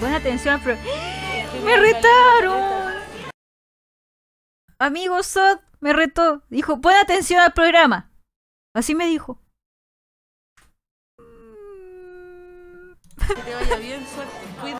Buena atención, al programa! ¡Me retaron! Amigo Sod me retó. Dijo, pon atención al programa. Así me dijo. Que te vaya bien, suerte.